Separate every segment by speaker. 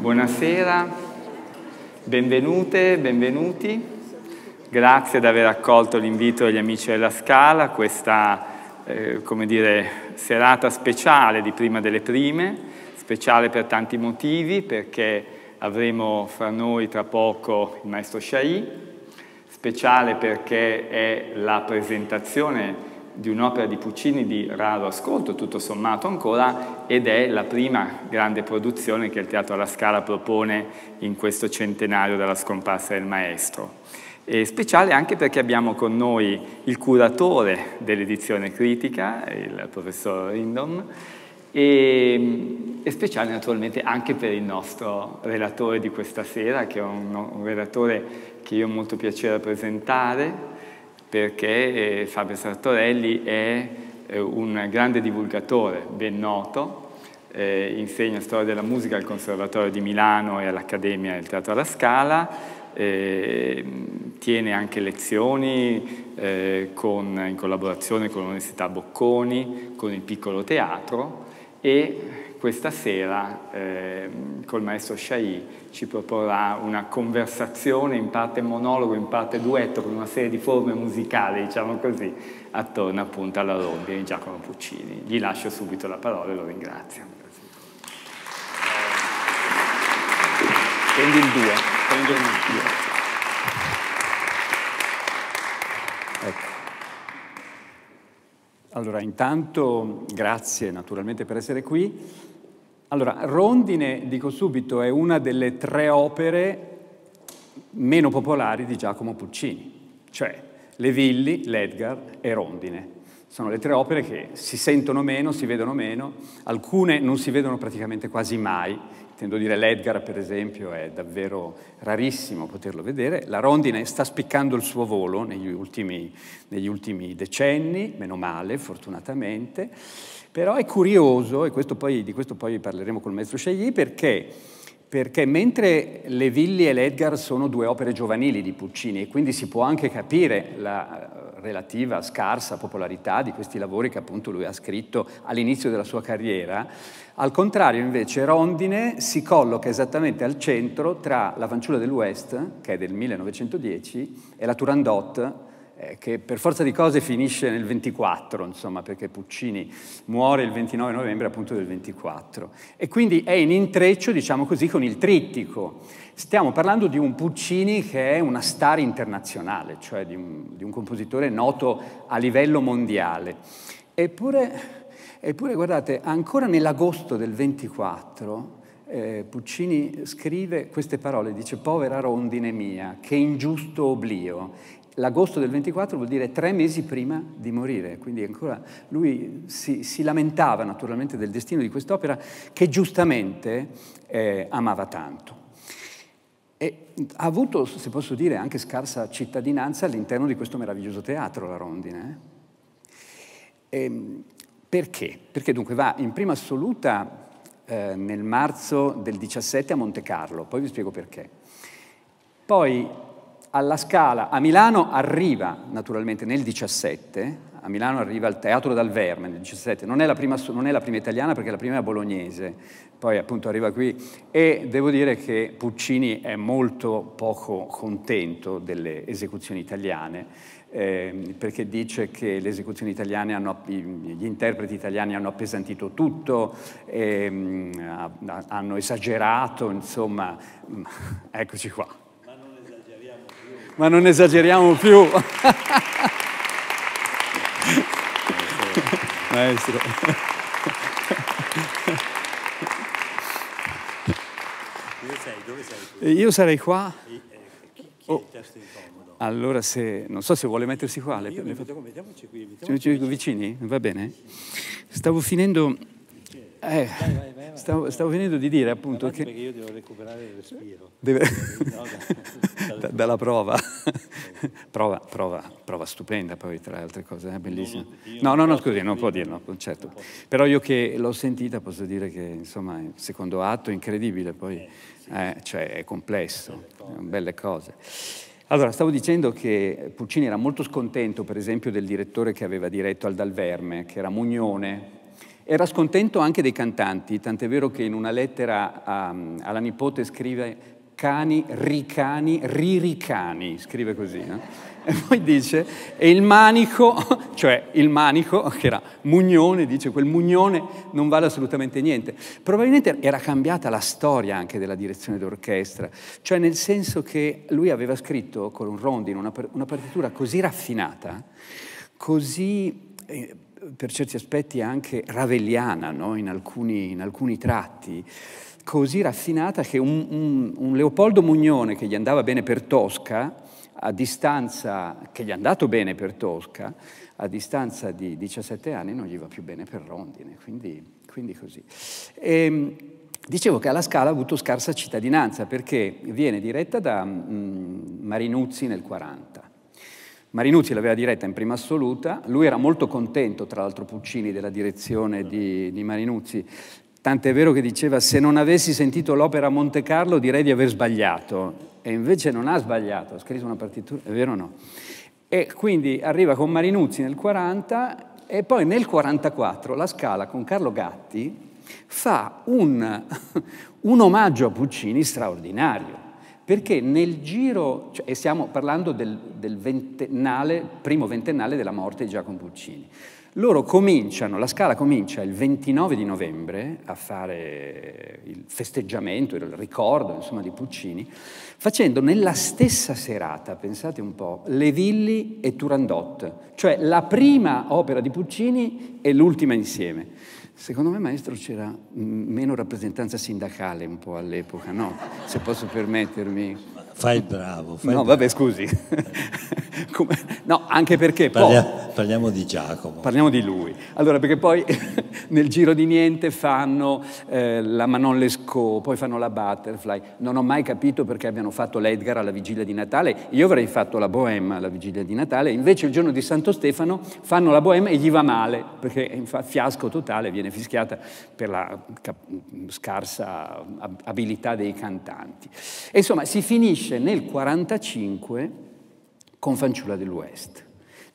Speaker 1: Buonasera, benvenute, benvenuti. Grazie di aver accolto l'invito degli amici della Scala, a questa eh, come dire, serata speciale di prima delle prime, speciale per tanti motivi, perché avremo fra noi tra poco il maestro Shai, speciale perché è la presentazione di un'opera di Puccini di raro ascolto, tutto sommato ancora, ed è la prima grande produzione che il Teatro alla Scala propone in questo centenario della scomparsa del maestro. E speciale anche perché abbiamo con noi il curatore dell'edizione critica, il professor Rindom, e, e, speciale naturalmente anche per il nostro relatore di questa sera, che è un, un relatore che io ho molto piacere a presentare, perché eh, Fabio Sartorelli è eh, un grande divulgatore, ben noto, eh, insegna storia della musica al Conservatorio di Milano e all'Accademia del Teatro alla Scala, tiene anche lezioni con, in collaborazione con l'Università Bocconi, con il Piccolo Teatro e questa sera eh, col maestro Shai ci proporrà una conversazione in parte monologo, in parte duetto, con una serie di forme musicali, diciamo così, attorno appunto alla Robbia di Giacomo Puccini. Gli lascio subito la parola e lo ringrazio.
Speaker 2: Prendi il due. Prendi il due. Allora, intanto grazie naturalmente per essere qui. Allora, Rondine, dico subito, è una delle tre opere meno popolari di Giacomo Puccini, cioè Le Villi, L'Edgar e Rondine. Sono le tre opere che si sentono meno, si vedono meno, alcune non si vedono praticamente quasi mai, intendo dire l'Edgar per esempio è davvero rarissimo poterlo vedere, la rondine sta spiccando il suo volo negli ultimi, negli ultimi decenni, meno male fortunatamente, però è curioso, e questo poi, di questo poi parleremo col maestro Chagli, perché perché mentre Le Villi e l'Edgar sono due opere giovanili di Puccini e quindi si può anche capire la eh, relativa scarsa popolarità di questi lavori che appunto lui ha scritto all'inizio della sua carriera, al contrario invece Rondine si colloca esattamente al centro tra La fanciulla dell'Ouest, che è del 1910, e La Turandot, eh, che per forza di cose finisce nel 24, insomma, perché Puccini muore il 29 novembre appunto del 24. E quindi è in intreccio, diciamo così, con il trittico. Stiamo parlando di un Puccini che è una star internazionale, cioè di un, di un compositore noto a livello mondiale. Eppure, eppure guardate, ancora nell'agosto del 24 eh, Puccini scrive queste parole, dice povera rondine mia, che ingiusto oblio, l'agosto del 24 vuol dire tre mesi prima di morire, quindi ancora lui si, si lamentava naturalmente del destino di quest'opera che giustamente eh, amava tanto. E ha avuto, se posso dire, anche scarsa cittadinanza all'interno di questo meraviglioso teatro, la Rondine. E eh. ehm, perché? Perché dunque va in prima assoluta eh, nel marzo del 17 a Monte Carlo, poi vi spiego perché. Poi alla Scala a Milano arriva naturalmente nel 17, a Milano arriva al Teatro dal Verme nel 17, non è, prima, non è la prima, italiana perché la prima è bolognese, poi appunto arriva qui e devo dire che Puccini è molto poco contento delle esecuzioni italiane. Eh, perché dice che le esecuzioni italiane hanno, gli interpreti italiani hanno appesantito tutto, ehm, hanno esagerato, insomma, eccoci qua ma non esageriamo più. Maestro.
Speaker 3: Dove sei? Dove sei eh, Io sarei qua. Eh, eh, oh.
Speaker 2: Allora, se, non so se vuole mettersi qua. Le, le... Mettiamoci qui. Mettiamoci vicini, va bene? Stavo finendo eh, vai, vai, vai, stavo, stavo, venendo di dire appunto Davanti che...
Speaker 3: Perché io devo recuperare il respiro. Deve... No, da, da,
Speaker 2: dalla prova. prova, prova, prova stupenda poi tra le altre cose, è eh, bellissima. No, no, no, scusi, non può dirlo, certo. Però io che l'ho sentita posso dire che insomma il secondo atto è incredibile, poi eh, eh, cioè, è complesso, belle cose. Allora, stavo dicendo che Puccini era molto scontento, per esempio, del direttore che aveva diretto al Verme, che era Mugnone, era scontento anche dei cantanti, tant'è vero che in una lettera a, alla nipote scrive cani, ricani, riricani, scrive così. No? E poi dice, e il manico, cioè il manico, che era Mugnone, dice quel Mugnone non vale assolutamente niente. Probabilmente era cambiata la storia anche della direzione d'orchestra, cioè nel senso che lui aveva scritto con un rondine una, una partitura così raffinata, così... Eh, per certi aspetti anche ravelliana no? in, alcuni, in, alcuni, tratti, così raffinata che un, un, un Leopoldo Mugnone che gli andava bene per Tosca, a distanza, che gli è andato bene per Tosca, a distanza di 17 anni non gli va più bene per Rondine, quindi, quindi così. E, ehm, dicevo che alla Scala ha avuto scarsa cittadinanza perché viene diretta da mh, mm, Marinuzzi nel 40 Marinucci l'aveva diretta in prima assoluta, lui era molto contento, tra l'altro Puccini, della direzione di, di Marinucci, tant'è vero che diceva se non avessi sentito l'opera a Monte Carlo direi di aver sbagliato, e invece non ha sbagliato, ha scritto una partitura, è vero o no? E quindi arriva con Marinucci nel 40 e poi nel 44 la Scala con Carlo Gatti fa un, un omaggio a Puccini straordinario perché nel giro, cioè, e stiamo parlando del, del ventennale, primo ventennale della morte di Giacomo Puccini, loro cominciano, la scala comincia il 29 di novembre a fare il festeggiamento, il ricordo insomma, di Puccini, facendo nella stessa serata, pensate un po', Le Villi e Turandot, cioè la prima opera di Puccini e l'ultima insieme. Secondo me, maestro, c'era meno rappresentanza sindacale un po' all'epoca, no? Se posso permettermi. Fai il bravo. Fai no, il bravo. vabbè, scusi. Come, no, anche perché poi,
Speaker 3: Parliamo di Giacomo. Parliamo
Speaker 2: di lui. Allora, perché poi nel giro di niente fanno eh, la Manon Lescaut, poi fanno la Butterfly. Non ho mai capito perché abbiano fatto l'Edgar alla vigilia di Natale. Io avrei fatto la Bohème alla vigilia di Natale. Invece il giorno di Santo Stefano fanno la Bohème e gli va male, perché è fiasco totale, viene fischiata per la scarsa abilità dei cantanti. E insomma, si finisce nel 1945 con Fanciulla dell'Ouest.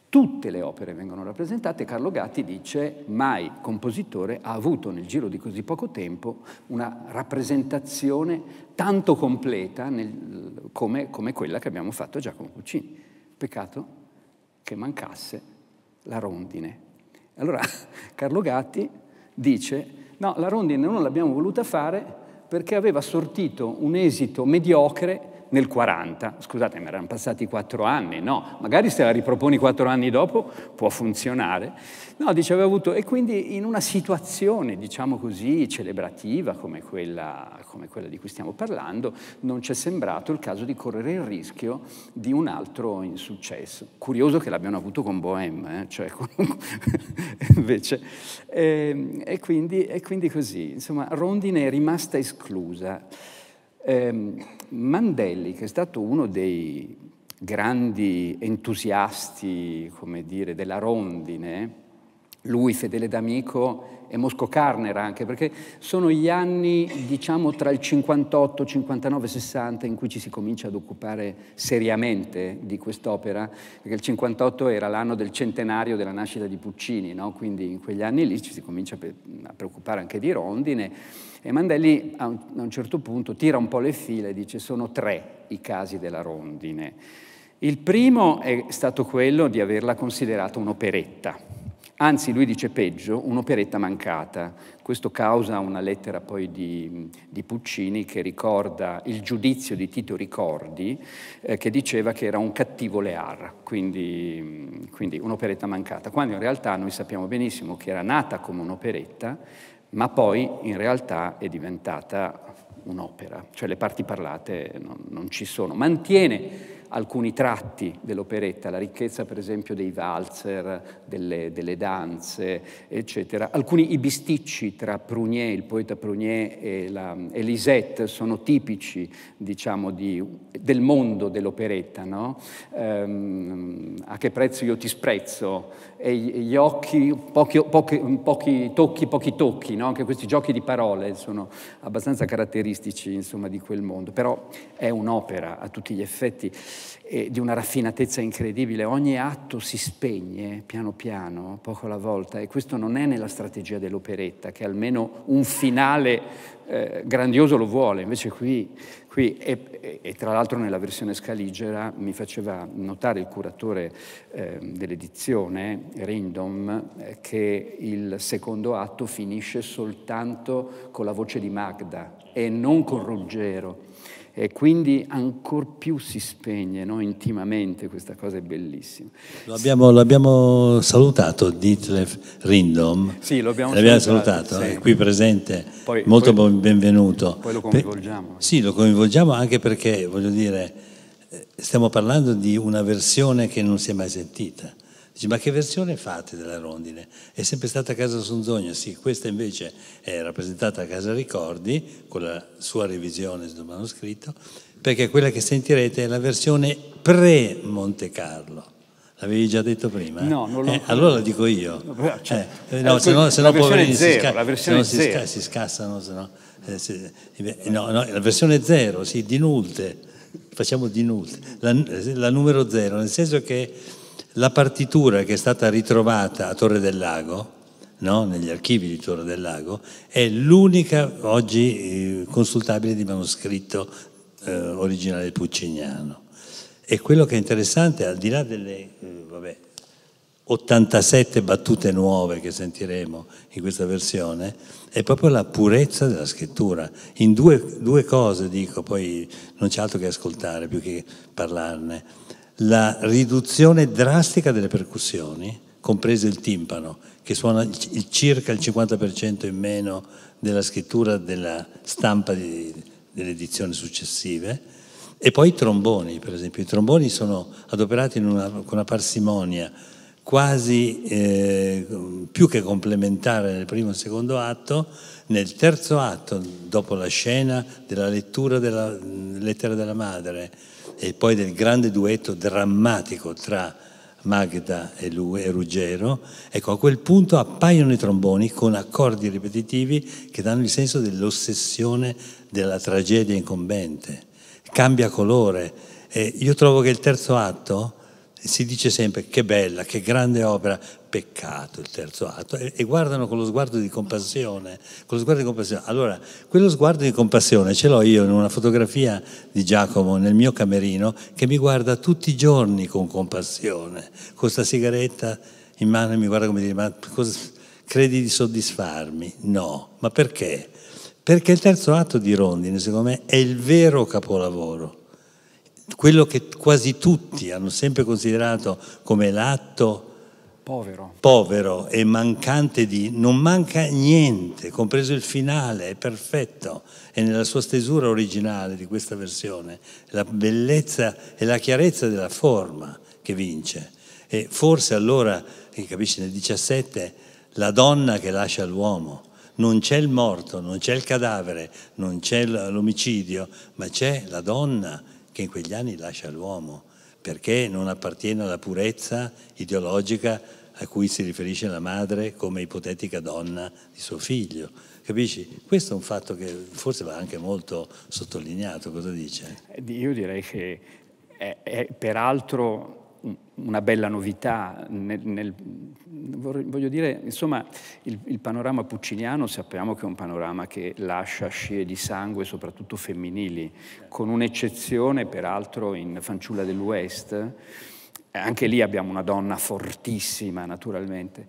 Speaker 2: Tutte le opere vengono rappresentate, Carlo Gatti dice mai compositore ha avuto nel giro di così poco tempo una rappresentazione tanto completa nel, come, come quella che abbiamo fatto a Giacomo Puccini. Peccato che mancasse la rondine. Allora Carlo Gatti dice no, la rondine non l'abbiamo voluta fare perché aveva sortito un esito mediocre nel 40, scusate, mi erano passati quattro anni, no, magari se la riproponi quattro anni dopo può funzionare. No, dice, aveva avuto, e quindi in una situazione, diciamo così, celebrativa come quella, come quella di cui stiamo parlando, non ci è sembrato il caso di correre il rischio di un altro insuccesso. Curioso che l'abbiano avuto con Bohème, eh? cioè con... invece. E, ehm, e, quindi, e quindi così, insomma, Rondine è rimasta esclusa. Eh, Mandelli, che è stato uno dei grandi entusiasti, come dire, della rondine, lui, fedele d'amico, e Mosco Carner anche, perché sono gli anni, diciamo, tra il 58, 59, 60 in cui ci si comincia ad occupare seriamente di quest'opera, perché il 58 era l'anno del centenario della nascita di Puccini, no? quindi in quegli anni lì ci si comincia a preoccupare anche di rondine e Mandelli a un certo punto tira un po' le file e dice sono tre i casi della rondine. Il primo è stato quello di averla considerata un'operetta, Anzi, lui dice peggio, un'operetta mancata. Questo causa una lettera poi di, di Puccini che ricorda il giudizio di Tito Ricordi, eh, che diceva che era un cattivo Lear, quindi, quindi un'operetta mancata, quando in realtà noi sappiamo benissimo che era nata come un'operetta, ma poi in realtà è diventata un'opera, cioè le parti parlate non, non ci sono. Mantiene alcuni tratti dell'operetta, la ricchezza per esempio dei valzer, delle, delle danze, eccetera. Alcuni bisticci tra Prunier, il poeta Prunier e, la, e Lisette sono tipici diciamo, di, del mondo dell'operetta. No? Ehm, a che prezzo io ti sprezzo? E gli occhi, pochi, pochi, pochi tocchi, pochi tocchi, no? anche questi giochi di parole sono abbastanza caratteristici insomma, di quel mondo, però è un'opera a tutti gli effetti eh, di una raffinatezza incredibile. Ogni atto si spegne piano piano, poco alla volta, e questo non è nella strategia dell'operetta, che almeno un finale eh, grandioso lo vuole, invece qui, qui e, e, tra l'altro nella versione scaligera mi faceva notare il curatore eh, dell'edizione, Rindom, eh, che il secondo atto finisce soltanto con la voce di Magda e non con Ruggero e quindi ancor più si spegne no? intimamente, questa cosa è bellissima. L'abbiamo,
Speaker 3: l'abbiamo salutato Dietlef Rindom, sì, abbiamo l'abbiamo salutato, salutato sì. è qui presente, poi, molto poi, benvenuto. Poi lo coinvolgiamo. Per, sì, lo coinvolgiamo anche perché, voglio dire, eh, stiamo parlando di una versione che non si è mai sentita Dice, ma che versione fate della rondine? È sempre stata a Casa Sonzogna, sì, questa invece è rappresentata a Casa Ricordi, con la sua revisione sul manoscritto, perché quella che sentirete è la versione pre-Monte Carlo. L'avevi già detto prima? Eh? No, non l'ho eh, Allora la dico io. No, cioè, eh, eh no, se no, poverini zero, si, sca- se no, zero. Si, sca- si scassano, se no. Eh, se, eh, no, no, la versione zero, sì, di nulte. Facciamo di nulte. La, la numero zero, nel senso che la partitura che è stata ritrovata a Torre del Lago, no? negli archivi di Torre del Lago, è l'unica oggi eh, consultabile di manoscritto eh, originale pucciniano. E quello che è interessante, al di là delle eh, vabbè, 87 battute nuove che sentiremo in questa versione, è proprio la purezza della scrittura. In due, due cose dico, poi non c'è altro che ascoltare più che parlarne la riduzione drastica delle percussioni, comprese il timpano, che suona il, circa il 50% in meno della scrittura della stampa di, delle edizioni successive, e poi i tromboni, per esempio. I tromboni sono adoperati una, con una parsimonia quasi eh, più che complementare nel primo e secondo atto, nel terzo atto, dopo la scena della lettura della lettera della madre, e poi del grande duetto drammatico tra Magda e, lui, e Ruggero, ecco a quel punto appaiono i tromboni con accordi ripetitivi che danno il senso dell'ossessione della tragedia incombente, cambia colore. E io trovo che il terzo atto si dice sempre che bella, che grande opera, peccato il terzo atto, e, e, guardano con lo sguardo di compassione, con lo sguardo di compassione. Allora, quello sguardo di compassione ce l'ho io in una fotografia di Giacomo nel mio camerino che mi guarda tutti i giorni con compassione, con questa sigaretta in mano e mi guarda come dire, ma cosa, credi di soddisfarmi? No, ma perché? Perché il terzo atto di Rondine, secondo me, è il vero capolavoro quello che quasi tutti hanno sempre considerato come l'atto povero. povero e mancante di... non manca niente, compreso il finale, è perfetto, è nella sua stesura originale di questa versione, la bellezza e la chiarezza della forma che vince. E forse allora, eh, capisci, nel 17 la donna che lascia l'uomo, non c'è il morto, non c'è il cadavere, non c'è l'omicidio, ma c'è la donna che in quegli anni lascia l'uomo, perché non appartiene alla purezza ideologica a cui si riferisce la madre come ipotetica donna di suo figlio. Capisci? Questo è un fatto che forse va anche molto sottolineato, cosa dice? Eh, io direi che è, è peraltro
Speaker 2: una bella novità nel, nel voglio dire, insomma, il, il, panorama pucciniano sappiamo che è un panorama che lascia scie di sangue, soprattutto femminili, con un'eccezione peraltro in Fanciulla dell'Ouest, anche lì abbiamo una donna fortissima naturalmente.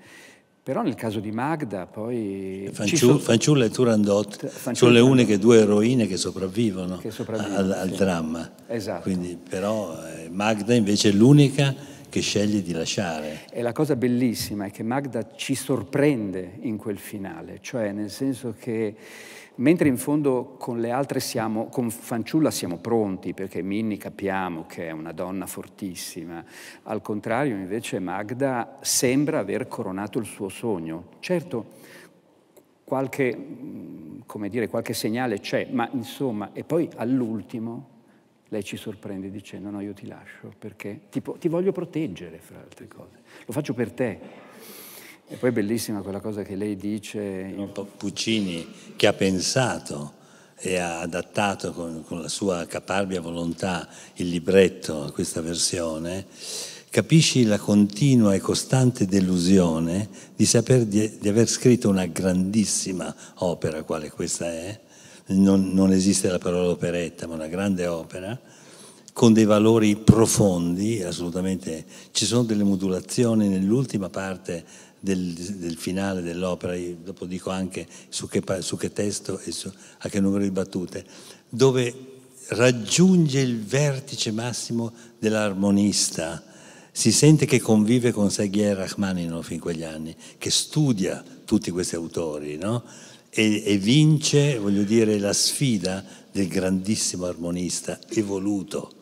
Speaker 2: Però nel caso di
Speaker 3: Magda poi... Fanciu, so... Fanciulla e Turandot Fanciulla sono le uniche due eroine che sopravvivono, che sopravvivono al, al sì. dramma. Esatto. Quindi, però eh, Magda invece è l'unica che sceglie di lasciare. E la cosa bellissima è che Magda ci sorprende
Speaker 2: in quel finale, cioè nel senso che mentre in fondo con le altre siamo, con Fanciulla siamo pronti, perché Minni capiamo che è una donna fortissima, al contrario invece Magda sembra aver coronato il suo sogno. Certo, qualche, dire, qualche segnale c'è, ma insomma, e poi all'ultimo lei ci sorprende dicendo no, io ti lascio perché ti, ti voglio proteggere, fra altre cose.
Speaker 3: Lo faccio per te. E poi è bellissima quella cosa che lei dice. Puccini che ha pensato e ha adattato con, con, la sua caparbia volontà il libretto a questa versione, capisci la continua e costante delusione di saper di, di aver scritto una grandissima opera quale questa è, non, non esiste la parola operetta, ma una grande opera, con dei valori profondi, assolutamente. Ci sono delle modulazioni nell'ultima parte del, del, finale dell'opera, io dopo dico anche su che, su che testo e su, a che numero di battute, dove raggiunge il vertice massimo dell'armonista. Si sente che convive con Sergei Rachmaninoff in quegli anni, che studia tutti questi autori, no? e, e vince, voglio dire, la sfida del grandissimo armonista evoluto.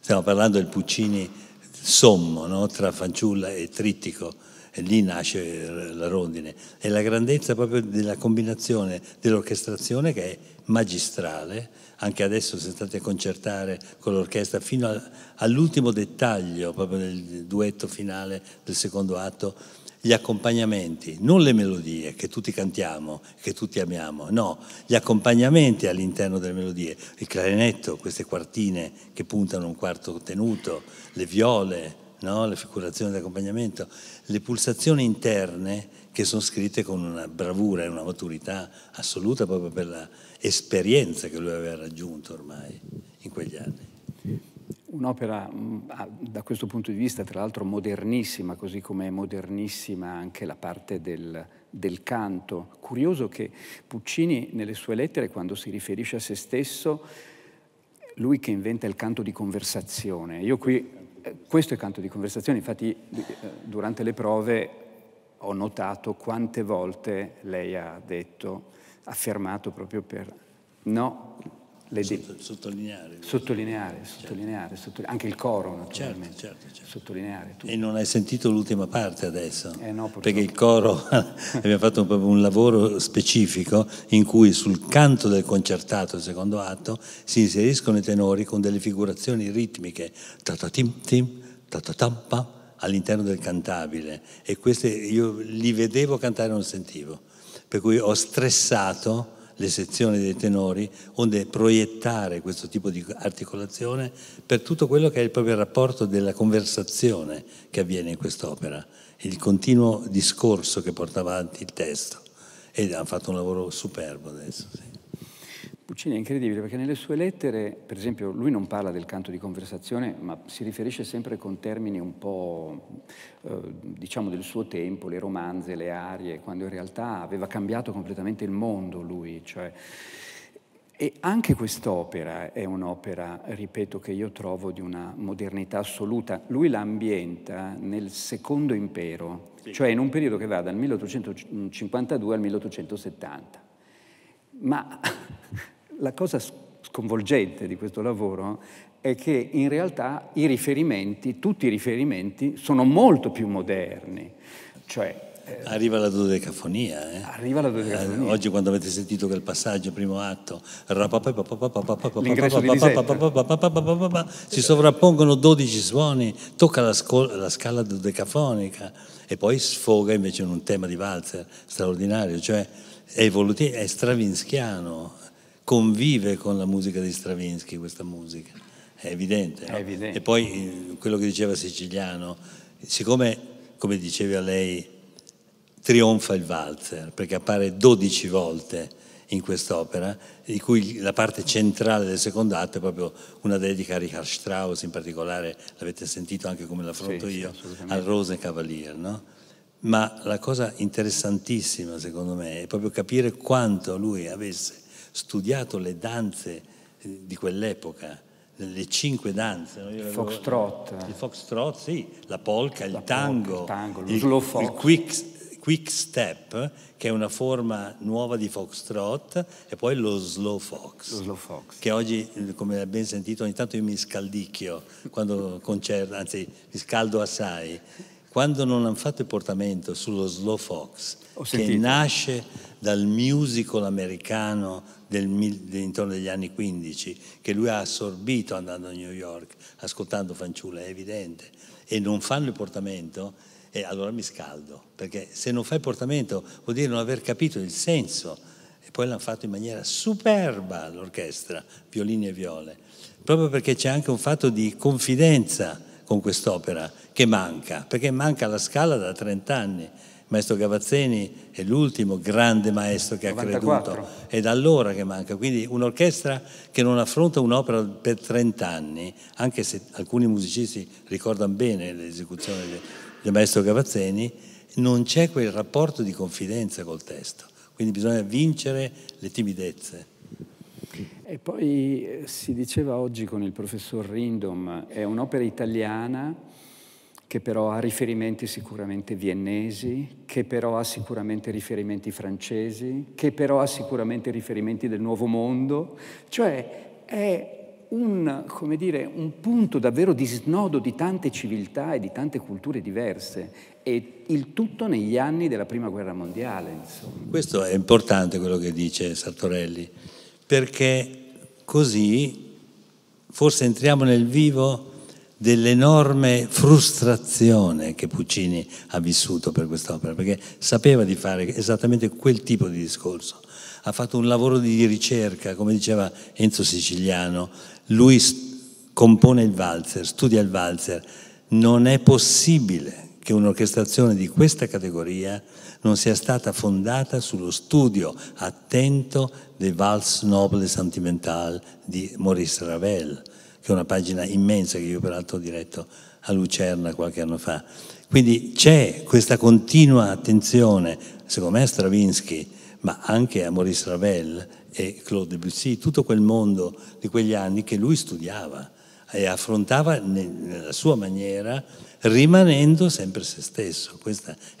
Speaker 3: Stiamo parlando del Puccini sommo, no? tra fanciulla e trittico, e lì nasce la rondine. È la grandezza proprio della combinazione dell'orchestrazione che è magistrale, anche adesso se state a concertare con l'orchestra fino all'ultimo dettaglio, proprio nel duetto finale del secondo atto, gli accompagnamenti, non le melodie che tutti cantiamo, che tutti amiamo, no, gli accompagnamenti all'interno delle melodie, il clarinetto, queste quartine che puntano un quarto tenuto, le viole, no? le figurazioni di accompagnamento, le pulsazioni interne che sono scritte con una bravura e una maturità assoluta proprio per l'esperienza che lui aveva raggiunto ormai in quegli anni
Speaker 2: un'opera mm, da questo punto di vista tra l'altro modernissima, così come è modernissima anche la parte del, del, canto. Curioso che Puccini nelle sue lettere, quando si riferisce a se stesso, lui che inventa il canto di conversazione. Io qui, eh, questo è il canto di conversazione, infatti eh, durante le prove ho notato quante volte lei ha detto, affermato proprio per... No, le Sotto, sottolineare, sottolineare, certo. sottolineare, sottolineare, anche il coro naturalmente, certo, certo, certo, sottolineare
Speaker 3: tutto. E non hai sentito l'ultima parte adesso, eh no, perché il coro, abbiamo fatto proprio un, lavoro specifico in cui sul canto del concertato, il secondo atto, si inseriscono i tenori con delle figurazioni ritmiche, all'interno del cantabile e queste io li vedevo cantare e non sentivo, per cui ho stressato le sezioni dei tenori, onde proiettare questo tipo di articolazione per tutto quello che è il proprio rapporto della conversazione che avviene in quest'opera, il continuo discorso che porta avanti il testo. Ed ha fatto un lavoro superbo adesso. Sì.
Speaker 2: Puccini è incredibile perché nelle sue lettere, per esempio, lui non parla del canto di conversazione, ma si riferisce sempre con termini un po', eh, diciamo, del suo tempo, le romanze, le arie, quando in realtà aveva cambiato completamente il mondo lui. Cioè... E anche quest'opera è un'opera, ripeto, che io trovo di una modernità assoluta. Lui l'ambienta nel secondo impero, sì. cioè in un periodo che va dal 1852 al 1870 ma la cosa sconvolgente di questo lavoro è che in realtà i riferimenti, tutti i riferimenti,
Speaker 3: sono molto più moderni. Cioè, Arriva la dodecafonia, eh? Arriva la dodecafonia. oggi quando avete sentito quel passaggio, primo atto, si sovrappongono 12 suoni, tocca la, la scala dodecafonica e poi sfoga invece in un tema di Walzer straordinario, cioè è, evolutivo, è stravinskiano, convive con la musica di Stravinsky questa musica, è evidente. No? È evidente. E poi eh, quello che diceva Siciliano, siccome, come diceva lei, trionfa il valzer, perché appare 12 volte in quest'opera, di cui la parte centrale del secondo atto è proprio una dedica a Richard Strauss, in particolare l'avete sentito anche come l'affronto sì, io, sì, al Rose Cavalier. No? Ma la cosa interessantissima, secondo me, è proprio capire quanto lui avesse studiato le danze eh, di quell'epoca, le cinque danze. No? Io foxtrot. il foxtrot, sì, la polka, il la tango, polka, il, tango il, slow fox. il quick, quick, step, che è una forma nuova di foxtrot, e poi lo slow fox. Lo slow fox. Che oggi, eh, come ha ben sentito, ogni tanto io mi scaldicchio quando concerto, anzi mi scaldo assai quando non hanno fatto il portamento sullo Slow Fox, che nasce dal musical americano del, intorno agli anni 15, che lui ha assorbito andando a New York, ascoltando fanciulla, è evidente, e non fanno il portamento, e allora mi scaldo, perché se non fai il portamento vuol dire non aver capito il senso. E poi l'hanno fatto in maniera superba l'orchestra, violini e viole, proprio perché c'è anche un fatto di confidenza con quest'opera che manca, perché manca la scala da 30 anni. Maestro Gavazzeni è l'ultimo grande maestro che 94. ha creduto, è da allora che manca, quindi un'orchestra che non affronta un'opera per 30 anni, anche se alcuni musicisti ricordano bene l'esecuzione del maestro Gavazzeni, non c'è quel rapporto di confidenza col testo, quindi bisogna vincere le timidezze.
Speaker 2: E poi eh, si diceva oggi con il professor Rindom, è un'opera italiana che però ha riferimenti sicuramente viennesi, che però ha sicuramente riferimenti francesi, che però ha sicuramente riferimenti del Nuovo Mondo, cioè è un, dire, un, punto davvero di snodo di tante civiltà e di tante culture diverse e il tutto negli anni della Prima Guerra Mondiale. Insomma.
Speaker 3: Questo è importante quello che dice Sartorelli perché così forse entriamo nel vivo dell'enorme frustrazione che Puccini ha vissuto per quest'opera, perché sapeva di fare esattamente quel tipo di discorso. Ha fatto un lavoro di ricerca, come diceva Enzo Siciliano, lui compone il valzer, studia il valzer, non è possibile che un'orchestrazione di questa categoria non sia stata fondata sullo studio attento del Vals Noble Sentimental di Maurice Ravel, che è una pagina immensa che io peraltro ho diretto a Lucerna qualche anno fa. Quindi c'è questa continua attenzione, secondo me a Stravinsky, ma anche a Maurice Ravel e Claude Debussy, tutto quel mondo di quegli anni che lui studiava e affrontava nella sua maniera rimanendo sempre se stesso.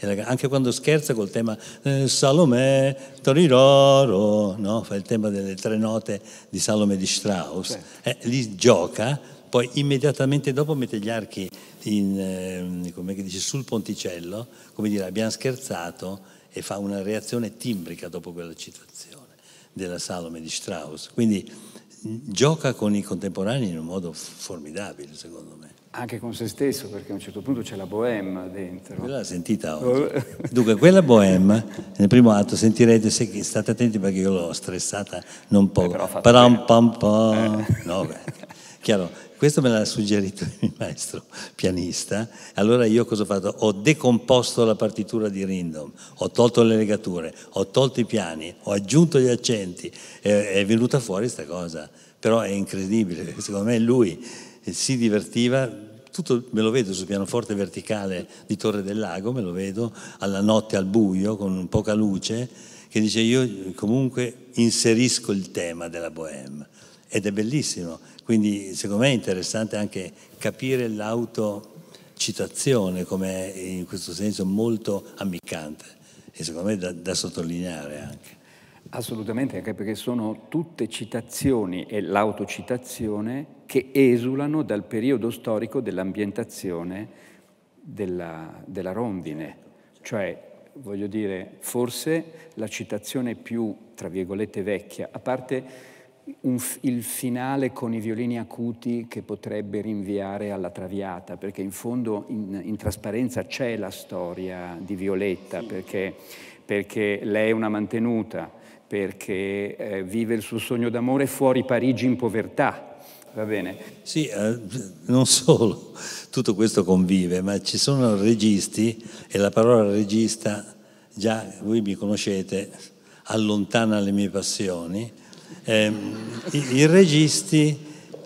Speaker 3: La, anche quando scherza col tema eh, Salomè, Toriroro, no? fa il tema delle tre note di Salome di Strauss, eh, lì gioca, poi immediatamente dopo mette gli archi in, eh, dice, sul ponticello, come dire abbiamo scherzato e fa una reazione timbrica dopo quella citazione della Salome di Strauss. Quindi mm, gioca con i contemporanei in un modo formidabile, secondo me anche con se stesso, perché a un certo punto c'è la bohème dentro. Io l'ha sentita oggi. Dunque, quella bohème, nel primo atto sentirete, se state attenti perché io l'ho stressata non poco. Eh, però Param pam pam. Eh. No, beh. Chiaro, questo me l'ha suggerito il mio maestro pianista. Allora io cosa ho fatto? Ho decomposto la partitura di Rindom, ho tolto le legature, ho tolto i piani, ho aggiunto gli accenti. È, eh, è venuta fuori questa cosa. Però è incredibile, secondo me lui si divertiva tutto me lo vedo sul pianoforte verticale di Torre del Lago, me lo vedo alla notte al buio con poca luce, che dice io comunque inserisco il tema della bohème ed è bellissimo, quindi secondo me è interessante anche capire l'autocitazione come è in questo senso molto ammiccante e secondo me da, da sottolineare anche. Assolutamente, anche perché sono tutte citazioni e
Speaker 2: l'autocitazione che esulano dal periodo storico dell'ambientazione della, della rondine. Cioè, voglio dire, forse la citazione più, tra virgolette, vecchia, a parte un, il finale con i violini acuti che potrebbe rinviare alla Traviata, perché in fondo in, in trasparenza c'è la storia di Violetta, sì. perché, perché lei è una mantenuta, perché eh, vive il suo sogno d'amore fuori Parigi in povertà.
Speaker 3: Va bene? Sì, eh, non solo, tutto questo convive, ma ci sono registi e la parola regista, già voi mi conoscete, allontana le mie passioni. Eh, i, i, registi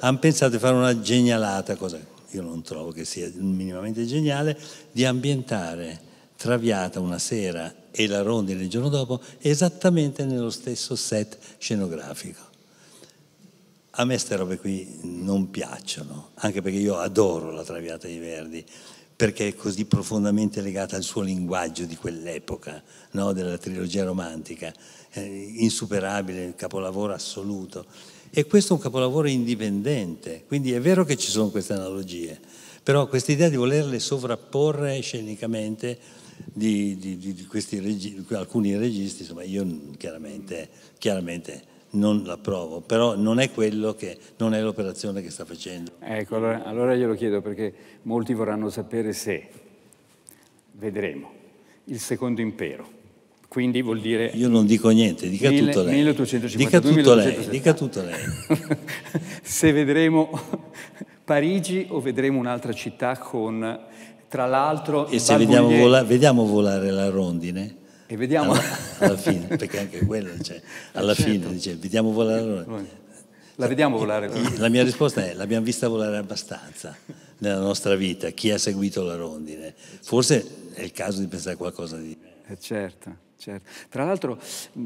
Speaker 3: hanno pensato di fare una genialata, cosa io non trovo che sia minimamente geniale, di ambientare Traviata una sera e la rondine il giorno dopo esattamente nello stesso set scenografico. A me queste robe qui non piacciono, anche perché io adoro la Traviata di Verdi, perché è così profondamente legata al suo linguaggio di quell'epoca, no? della trilogia romantica, eh, insuperabile, capolavoro assoluto. E questo è un capolavoro indipendente, quindi è vero che ci sono queste analogie, però questa idea di volerle sovrapporre scenicamente di, di, di regi, alcuni registi, insomma io chiaramente, chiaramente non l'approvo, però non è quello che non è l'operazione che sta facendo. Ecco, allora, allora glielo chiedo perché molti vorranno sapere se vedremo il secondo impero. Quindi vuol dire Io non dico niente, dica mille, tutto lei. 1852, dica tutto 1870. lei, dica tutto lei.
Speaker 2: se vedremo Parigi o vedremo un'altra città con tra l'altro... E se vediamo, vola, vediamo,
Speaker 3: volare la rondine... E vediamo... Alla, alla fine, perché anche quella, cioè, alla certo. fine dice, vediamo volare la rondine. La vediamo volare? La mia risposta è l'abbiamo vista volare abbastanza nella nostra vita, chi ha seguito la rondine. Forse è il caso di pensare a qualcosa di... Eh certo, certo. Tra l'altro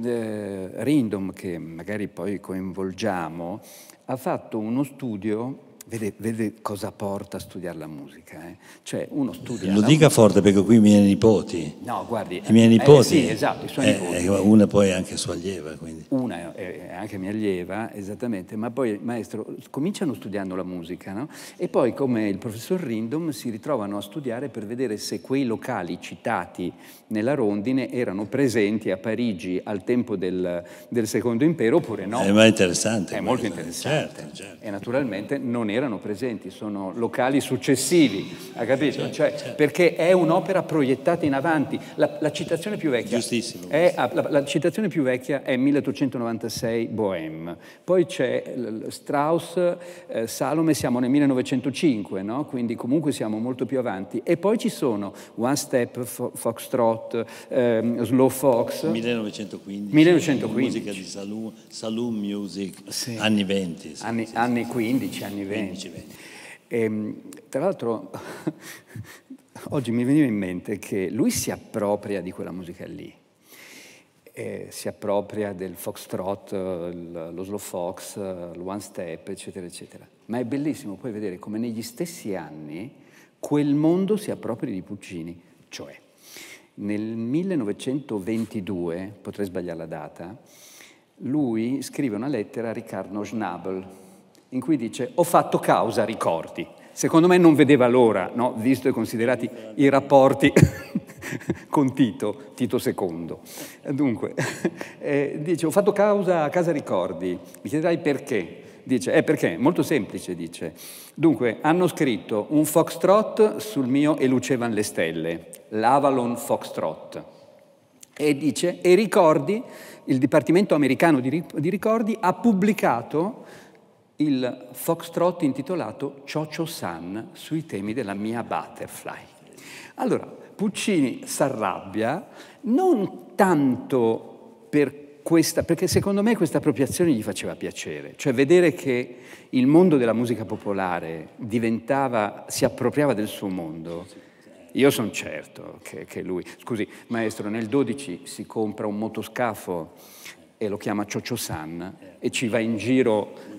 Speaker 2: eh, Rindom, che magari poi coinvolgiamo, ha fatto uno studio Vede, vede, cosa porta a studiare la musica. Eh? Cioè, uno studia. Lo dica musica.
Speaker 3: forte perché qui i miei nipoti. No, guardi. I miei eh, nipoti. Eh, sì, esatto, i suoi eh, nipoti. Eh, una poi è anche sua allieva. Quindi.
Speaker 2: Una è anche mia allieva, esattamente. Ma poi, maestro, cominciano studiando la musica, no? E poi, come il professor Rindom, si ritrovano a studiare per vedere se quei locali citati nella rondine erano presenti a Parigi al tempo del, del Secondo Impero oppure no. Eh, ma è interessante. È molto eh. interessante. Certo, certo. E naturalmente non era erano presenti, sono locali successivi, ha capito? Certo, cioè, certo. Perché è un'opera proiettata in avanti. La, la citazione più vecchia è, la, la, citazione più vecchia è 1896 Bohème, poi c'è Strauss, eh, Salome, siamo nel 1905, no? quindi comunque siamo molto più avanti, e poi ci sono One Step, fo, Foxtrot, ehm, Slow Fox. 1915.
Speaker 3: 1915. Musica di Saloon, saloon Music, sì. anni 20. Sì, anni, sì,
Speaker 2: anni 15, anni 20 management. E, ehm, tra l'altro oggi mi veniva in mente che lui si appropria di quella musica lì, eh, si appropria del foxtrot, lo slow fox, il one step, eccetera, eccetera. Ma è bellissimo poi vedere come negli stessi anni quel mondo si appropria di Puccini, cioè nel 1922, potrei sbagliare la data, lui scrive una lettera a Riccardo Schnabel, in cui dice ho fatto causa ricordi. Secondo me non vedeva l'ora, no? visto e considerati i rapporti con Tito, Tito II. Dunque, eh, dice ho fatto causa a casa ricordi, mi chiederai perché. Dice, eh perché? Molto semplice, dice. Dunque, hanno scritto un foxtrot sul mio e lucevan le stelle, l'Avalon Foxtrot. E dice, e ricordi, il Dipartimento americano di ricordi ha pubblicato il foxtrot intitolato Ciocio San sui temi della mia butterfly. Allora, Puccini s'arrabbia non tanto per questa, perché secondo me questa appropriazione gli faceva piacere, cioè vedere che il mondo della musica popolare diventava, si appropriava del suo mondo. Io sono certo che, che lui, scusi maestro, nel 12 si compra un motoscafo e lo chiama Ciocio San e ci va in giro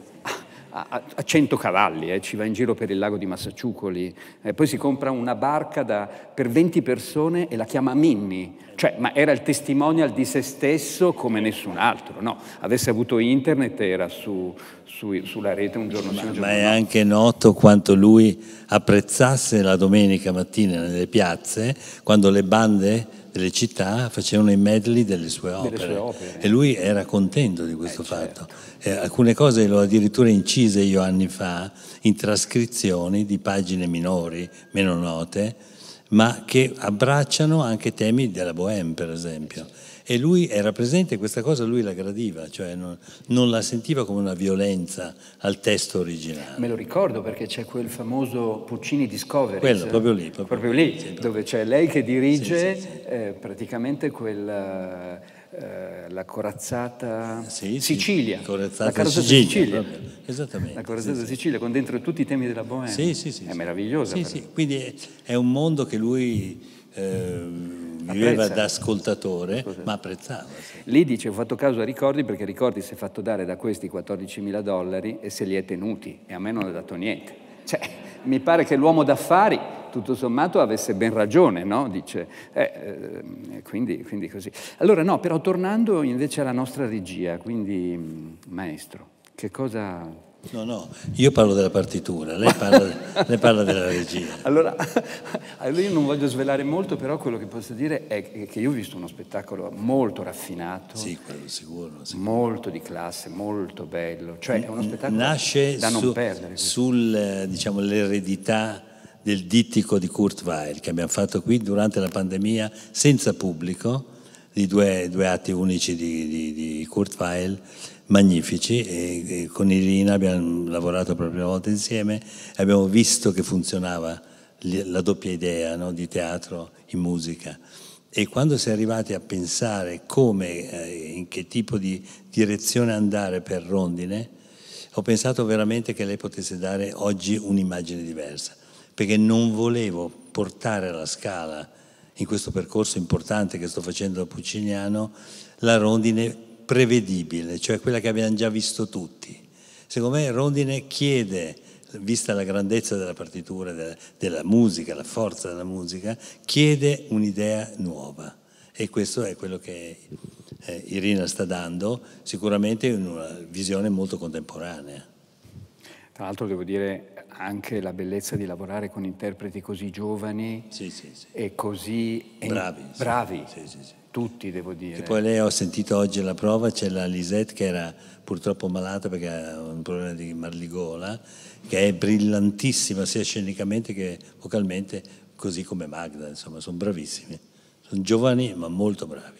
Speaker 2: a, a 100 cavalli, eh, ci va in giro per il lago di Massaciucoli, eh, poi si compra una barca da, per 20 persone e la chiama Minnie, cioè ma era il testimonial di se stesso come nessun altro, no? Avesse avuto internet era su, su, sulla rete un
Speaker 3: giorno sì, ma, ma è no. anche noto quanto lui apprezzasse la domenica mattina nelle piazze, quando le bande delle città facevano i medley delle sue opere, delle sue opere. e lui era contento di questo eh, certo. fatto. Certo. Eh, alcune cose le ho addirittura incise io anni fa in trascrizioni di pagine minori, meno note, ma che abbracciano anche temi della Bohème, per esempio e lui era presente, questa cosa lui la gradiva, cioè non, non, la sentiva come una violenza al testo originale.
Speaker 2: Me lo ricordo
Speaker 3: perché c'è quel
Speaker 2: famoso
Speaker 3: Puccini Discovery. Quello, proprio lì. Proprio, proprio lì,
Speaker 2: sì, dove c'è lei che dirige sì, sì, eh, praticamente quella, eh, la corazzata Sicilia. Corazzata la corazzata Sicilia. Sicilia. Esattamente. La corazzata Sicilia con dentro tutti i temi della Bohème. Sì, sì,
Speaker 3: sì. È meravigliosa. Sì, sì. Quindi è, è un mondo che lui eh, viveva da ascoltatore, ma apprezzava. Sì.
Speaker 2: Lì dice, ho fatto caso a Ricordi perché Ricordi si è fatto dare da questi 14 mila dollari e se li è tenuti e a me non ha dato niente. Cioè, mi pare che l'uomo d'affari, tutto sommato, avesse ben ragione, no? Dice, eh, eh, quindi, quindi così. Allora no, però tornando invece alla nostra regia, quindi mm, maestro, che cosa No, no,
Speaker 3: io parlo della partitura, lei parla, lei parla della regia.
Speaker 2: Allora, allora, io non voglio svelare molto, però quello che posso dire è che io ho visto uno spettacolo molto raffinato. Sì, quello sicuro. sicuro. Molto di classe, molto bello. Cioè è uno spettacolo Nasce da non su, perdere.
Speaker 3: Sull'eredità eh, diciamo, del dittico di Kurt Weil che abbiamo fatto qui durante la pandemia senza pubblico, di due, due atti unici di, di, di Kurt Weil magnifici e, e con Irina abbiamo lavorato per la prima volta insieme e abbiamo visto che funzionava la doppia idea no? di teatro in musica. E quando si è arrivati a pensare come, eh, in che tipo di direzione andare per Rondine, ho pensato veramente che lei potesse dare oggi un'immagine diversa, perché non volevo portare alla scala, in questo percorso importante che sto facendo da Pucciniano, la Rondine prevedibile, cioè quella che abbiamo già visto tutti. Secondo me Rondine chiede, vista la grandezza della partitura, della, della musica, la forza della musica, chiede un'idea nuova e questo è quello che eh, Irina sta dando, sicuramente in una visione molto contemporanea.
Speaker 2: Tra l'altro devo dire anche la bellezza di lavorare con interpreti così giovani sì, sì, sì. e così bravi, en- bravi. tutti devo dire. Che poi lei ho
Speaker 3: sentito oggi la prova, c'è la Lisette che era purtroppo malata perché ha un problema di marligola, che è brillantissima sia scenicamente che vocalmente, così come Magda, insomma sono bravissimi. Sono giovani ma molto bravi.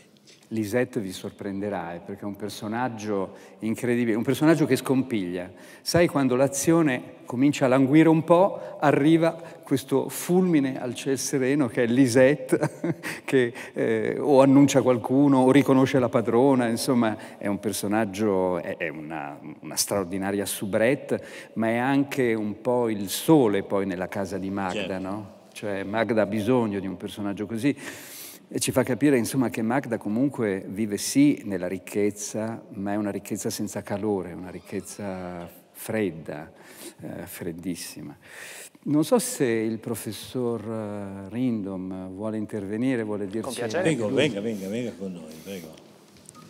Speaker 3: Lisette vi
Speaker 2: sorprenderà, eh, perché è un personaggio incredibile, un personaggio che scompiglia. Sai, quando l'azione comincia a languire un po', arriva questo fulmine al ciel sereno che è Lisette, che eh, o annuncia qualcuno o riconosce la padrona, insomma è un personaggio, è, è una, una, straordinaria soubrette, ma è anche un po' il sole poi nella casa di Magda, certo. no? Cioè Magda ha bisogno di un personaggio così. E ci fa capire insomma che Magda comunque vive sì nella ricchezza, ma è una ricchezza senza calore, una ricchezza fredda, eh, freddissima. Non so se il professor eh, Rindom vuole intervenire, vuole dirci... Con piacere. venga, venga,
Speaker 3: venga con noi, prego.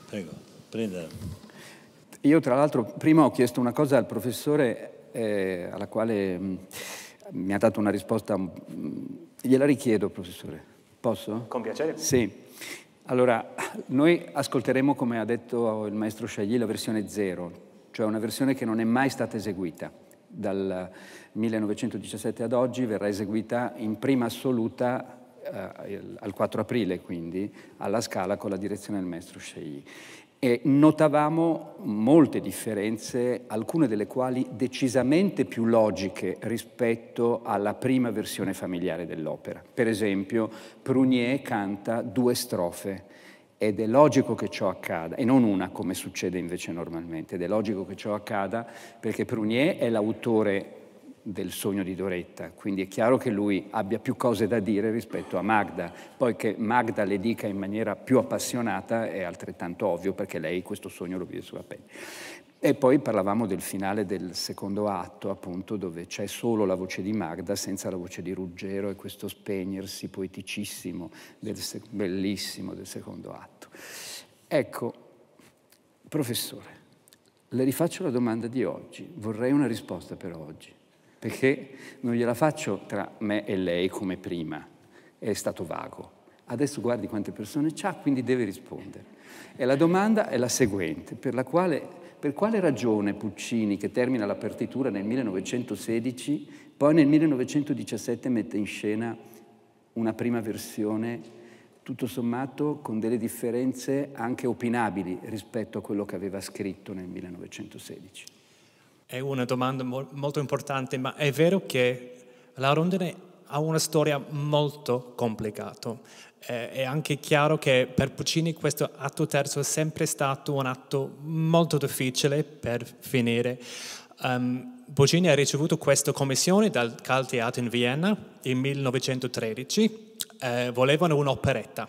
Speaker 2: Prego, prenda. Io tra l'altro prima ho chiesto una cosa al professore eh, alla quale mh, mm, mi ha dato una risposta... Mh, mm, gliela richiedo, professore. Posso? Con piacere. Sì. Allora, noi ascolteremo, come ha detto il maestro Chagli, la versione zero, cioè una versione che non è mai stata eseguita. Dal 1917 ad oggi verrà eseguita in prima assoluta eh, al 4 aprile, quindi, alla Scala con la direzione del maestro Chagli e notavamo molte differenze, alcune delle quali decisamente più logiche rispetto alla prima versione familiare dell'opera. Per esempio, Prunier canta due strofe ed è logico che ciò accada, e non una come succede invece normalmente, ed è logico che ciò accada perché Prunier è l'autore del sogno di Doretta, quindi è chiaro che lui abbia più cose da dire rispetto a Magda, poi che Magda le dica in maniera più appassionata è altrettanto ovvio perché lei questo sogno lo vive sulla pelle. E poi parlavamo del finale del secondo atto, appunto, dove c'è solo la voce di Magda senza la voce di Ruggero e questo spegnersi poeticissimo, del bellissimo del secondo atto. Ecco, professore, le rifaccio la domanda di oggi, vorrei una risposta per oggi perché non gliela faccio tra me e lei come prima, è stato vago. Adesso guardi quante persone c'ha, quindi deve rispondere. E la domanda è la seguente, per, la quale, per quale ragione Puccini, che termina la partitura nel 1916, poi nel 1917 mette in scena una prima versione tutto sommato con delle differenze anche opinabili rispetto a quello che aveva scritto nel 1916
Speaker 4: è una domanda molto importante, ma è vero che la rondine ha una storia molto complicata. è anche chiaro che per Puccini questo atto terzo è sempre stato un atto molto difficile per finire. Um, Puccini ha ricevuto questa commissione dal Calteatro in Vienna nel 1913, eh, volevano un'operetta.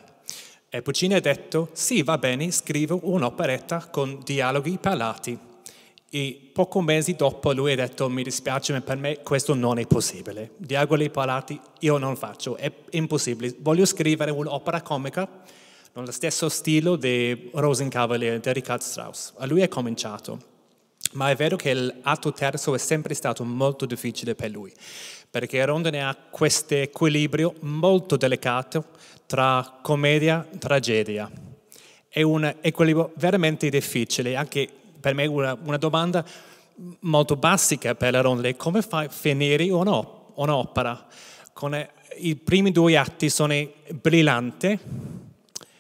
Speaker 4: E Puccini ha detto, sì, va bene, scrivo un'operetta con dialoghi parlati e poco mesi dopo lui ha detto mi dispiace ma per me questo non è possibile, diagoli parlati io non lo faccio, è impossibile, voglio scrivere un'opera comica nello stesso stile di Rosenkavalier di Richard Strauss, a lui è cominciato. Ma è vero che l'atto terzo è sempre stato molto difficile per lui, perché Rondone ha questo equilibrio molto delicato tra commedia e tragedia. È un equilibrio veramente difficile, anche per me una, una domanda molto basica per la ronda è come fai a finire un'opera? Con, eh, I primi due atti sono brillanti,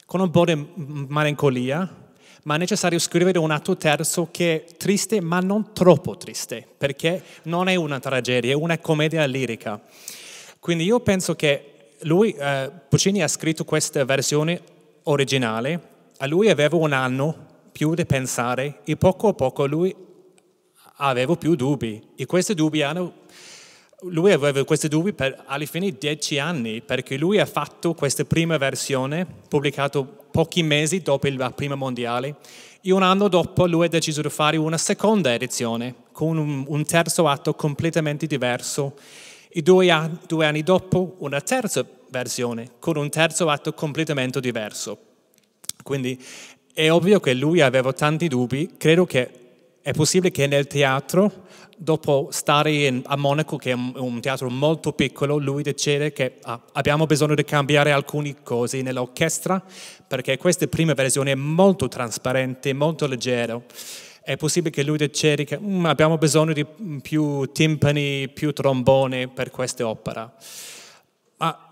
Speaker 4: con un po' di malinconia, ma è necessario scrivere un atto terzo che è triste, ma non troppo triste, perché non è una tragedia, è una commedia lirica. Quindi io penso che lui, eh, Puccini ha scritto questa versione originale, a lui aveva un anno più di pensare e poco a poco lui aveva più dubbi e questi dubbi hanno lui aveva questi dubbi per alla fine dieci anni perché lui ha fatto questa prima versione pubblicata pochi mesi dopo la prima mondiale e un anno dopo lui ha deciso di fare una seconda edizione con un, terzo atto completamente diverso e due, due anni dopo una terza versione con un terzo atto completamente diverso. Quindi è ovvio che lui aveva tanti dubbi, credo che è possibile che nel teatro, dopo stare in, a Monaco, che è un, un, teatro molto piccolo, lui decide che ah, abbiamo bisogno di cambiare alcune cose nell'orchestra, perché questa prima versione è molto trasparente, molto leggera. È possibile che lui decida che mm, abbiamo bisogno di più timpani, più trombone per questa opera. Ma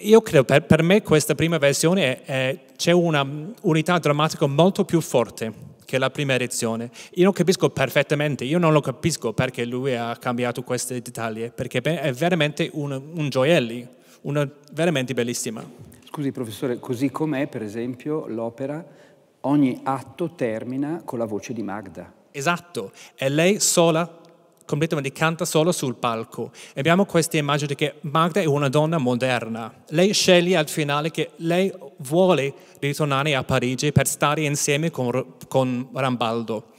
Speaker 4: io credo, per, per me questa prima versione eh, c'è una unità drammatica molto più forte che la prima edizione. Io non capisco perfettamente, io non lo capisco perché lui ha cambiato questi dettagli, eh, perché è veramente un, un gioielli, una, veramente bellissima.
Speaker 2: Scusi professore, così com'è per esempio l'opera, ogni atto termina con la voce di Magda.
Speaker 4: Esatto, è lei sola completamente canta solo sul palco. E abbiamo questa immagine che Magda è una donna moderna. Lei sceglie al finale che lei vuole ritornare a Parigi per stare insieme con, con Rambaldo.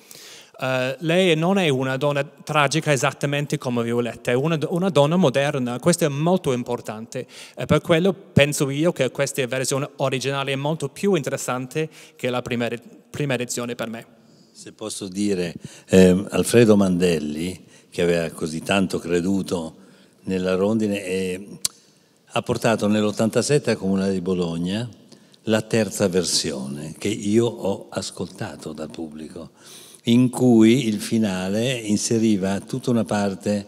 Speaker 4: Uh, lei non è una donna tragica esattamente come Violetta, è una, una donna moderna, questo è molto importante. E per quello penso io che questa versione originale è molto più interessante che la prima, prima edizione per me. Se posso dire,
Speaker 3: eh, Alfredo Mandelli che aveva così tanto creduto nella rondine e ha portato nell'87 a Comunale di Bologna la terza versione che io ho ascoltato dal pubblico, in cui il finale inseriva tutta una parte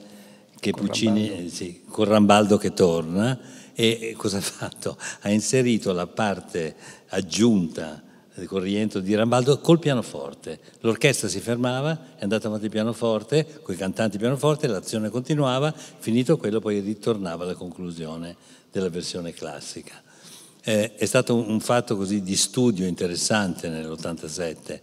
Speaker 3: che con Puccini, Rambaldo. Sì, con Rambaldo che torna, e cosa ha fatto? Ha inserito la parte aggiunta col rientro di Rambaldo col pianoforte. L'orchestra si fermava, è andata avanti il pianoforte, con i cantanti pianoforte, l'azione continuava, finito quello poi ritornava alla conclusione della versione classica. Eh, è stato un, un, fatto così di studio interessante nell'87,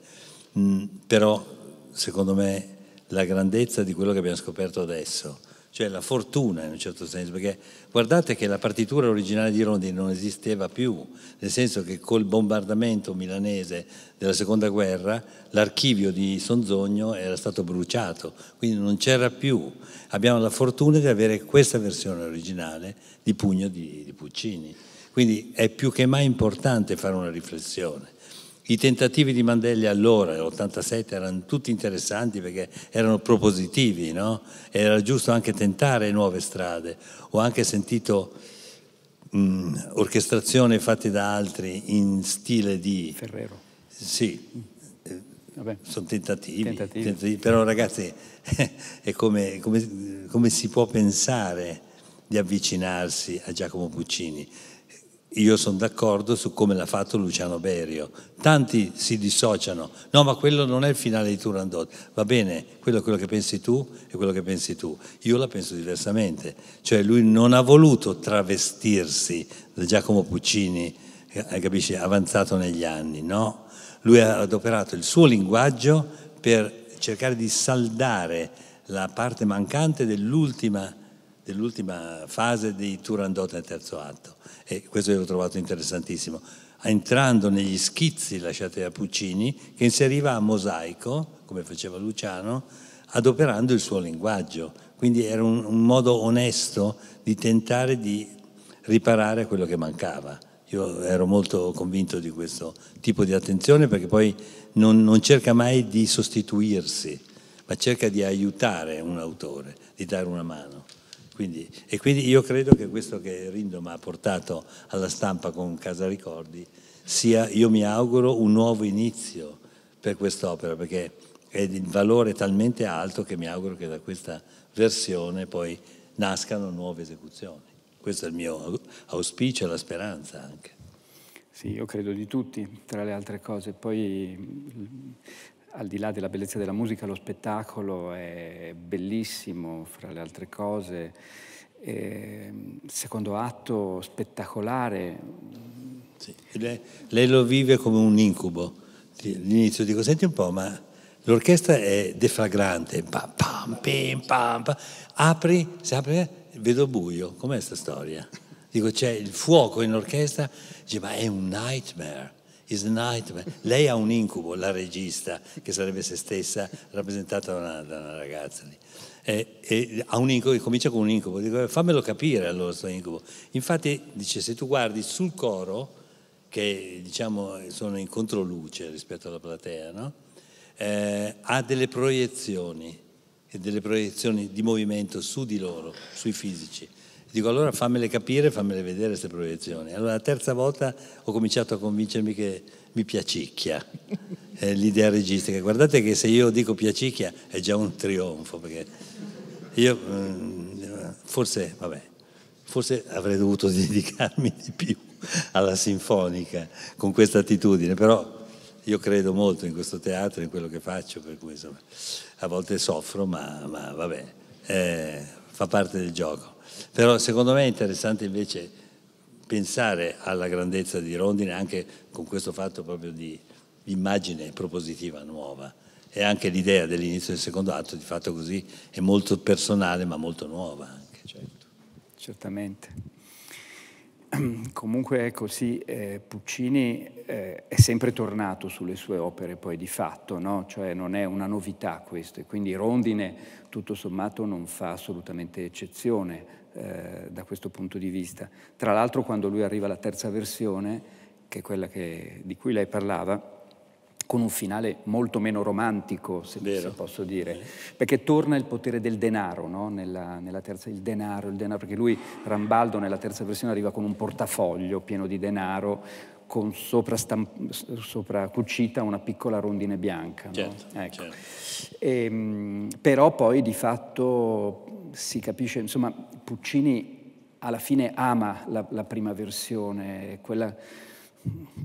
Speaker 3: mm, però secondo me la grandezza di quello che abbiamo scoperto adesso, cioè la fortuna in un certo senso, perché guardate che la partitura originale di Rondi non esisteva più, nel senso che col bombardamento milanese della seconda guerra l'archivio di Sonzogno era stato bruciato, quindi non c'era più. Abbiamo la fortuna di avere questa versione originale di Pugno di, di Puccini, quindi è più che mai importante fare una riflessione i tentativi di Mandelli allora, nell'87, erano tutti interessanti perché erano propositivi, no? era giusto anche tentare nuove strade. Ho anche sentito mh, mm, orchestrazioni fatte da altri in stile di... Ferrero. Sì, Vabbè. sono tentativi, tentativi. tentativi. però ragazzi, è come, come, come si può pensare di avvicinarsi a Giacomo Puccini? io sono d'accordo su come l'ha fatto Luciano Berio. Tanti si dissociano, no ma quello non è il finale di Turandot, va bene, quello è quello che pensi tu e quello che pensi tu. Io la penso diversamente, cioè lui non ha voluto travestirsi da Giacomo Puccini, eh, capisci, avanzato negli anni, no? Lui ha adoperato il suo linguaggio per cercare di saldare la parte mancante dell'ultima, dell'ultima fase di Turandot nel terzo atto e questo l'ho trovato interessantissimo, entrando negli schizzi lasciati da Puccini, che inseriva a mosaico, come faceva Luciano, adoperando il suo linguaggio. Quindi era un, un modo onesto di tentare di riparare a quello che mancava. Io ero molto convinto di questo tipo di attenzione perché poi non, non cerca mai di sostituirsi, ma cerca di aiutare un autore, di dare una mano. Quindi, e quindi io credo che questo che Rindom ha portato alla stampa con Casa Ricordi sia, io mi auguro, un nuovo inizio per quest'opera, perché è di valore talmente alto che mi auguro che da questa versione poi nascano nuove esecuzioni. Questo è il mio auspicio e la speranza anche. Sì, io credo di tutti, tra le altre cose. Poi
Speaker 2: al di là della bellezza della musica, lo spettacolo è bellissimo, fra le altre cose. Eh, secondo atto spettacolare.
Speaker 3: Sì, lei, lei, lo vive come un incubo. All'inizio dico, senti un po', ma l'orchestra è deflagrante, pam, pam, pim, pam, pam. apri, si apre, vedo buio, com'è sta storia? Dico, c'è il fuoco in orchestra, dice, ma è un nightmare is a nightmare. Lei ha un incubo, la regista, che sarebbe se stessa rappresentata da una, da una ragazza lì. E, e ha un incubo, comincia con un incubo, dico fammelo capire allora questo incubo. Infatti dice se tu guardi sul coro, che diciamo sono in controluce rispetto alla platea, no? eh, ha delle proiezioni, delle proiezioni di movimento su di loro, sui fisici. Dico allora fammele capire, fammele vedere queste proiezioni. Allora la terza volta ho cominciato a convincermi che mi piacicchia eh, l'idea registica. Guardate che se io dico piacicchia è già un trionfo, perché io mm, forse, vabbè, forse avrei dovuto dedicarmi di più alla sinfonica con questa attitudine, però io credo molto in questo teatro, in quello che faccio, per cui insomma, a volte soffro, ma, ma vabbè, eh, fa parte del gioco. Però secondo me è interessante invece pensare alla grandezza di Rondine anche con questo fatto proprio di immagine propositiva nuova e anche l'idea dell'inizio del secondo atto di fatto così è molto personale ma molto nuova anche. Certo, certamente.
Speaker 2: Comunque ecco sì, eh, Puccini eh, è sempre tornato sulle sue opere poi di fatto, no? cioè non è una novità questo e quindi Rondine tutto sommato non fa assolutamente eccezione eh, da questo punto di vista. Tra l'altro quando lui arriva alla terza versione, che è quella che, di cui lei parlava, con un finale molto meno romantico, se, se posso dire, perché torna il potere del denaro, no? nella, nella terza, il denaro, il denaro, perché lui, Rambaldo, nella terza versione arriva con un portafoglio pieno di denaro, con sopra, stamp- sopra cucita una piccola rondine bianca. Certo, no? ecco. certo. E, ehm, però poi di fatto si capisce, insomma, Puccini alla fine ama la, la prima versione, quella,